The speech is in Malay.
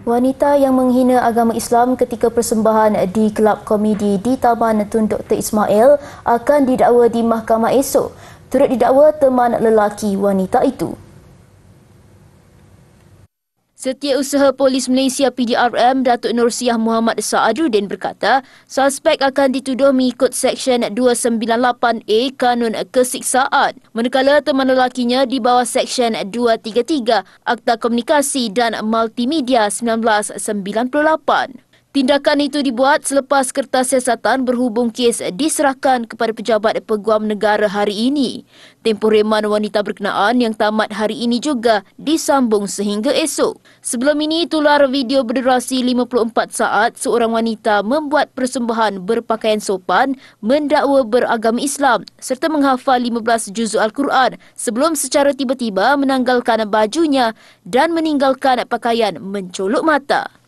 Wanita yang menghina agama Islam ketika persembahan di kelab komedi di Taman Tun Dr. Ismail akan didakwa di mahkamah esok. Turut didakwa teman lelaki wanita itu. Setiausaha Polis Malaysia PDRM Datuk Nur Siah Muhammad Saadudin berkata, suspek akan dituduh mengikut Seksyen 298A Kanun Kesiksaan, manakala teman lelakinya di bawah Seksyen 233 Akta Komunikasi dan Multimedia 1998. Tindakan itu dibuat selepas kertas siasatan berhubung kes diserahkan kepada pejabat peguam negara hari ini. Tempoh reman wanita berkenaan yang tamat hari ini juga disambung sehingga esok. Sebelum ini, tular video berdurasi 54 saat seorang wanita membuat persembahan berpakaian sopan mendakwa beragama Islam serta menghafal 15 juz Al-Quran sebelum secara tiba-tiba menanggalkan bajunya dan meninggalkan pakaian mencolok mata.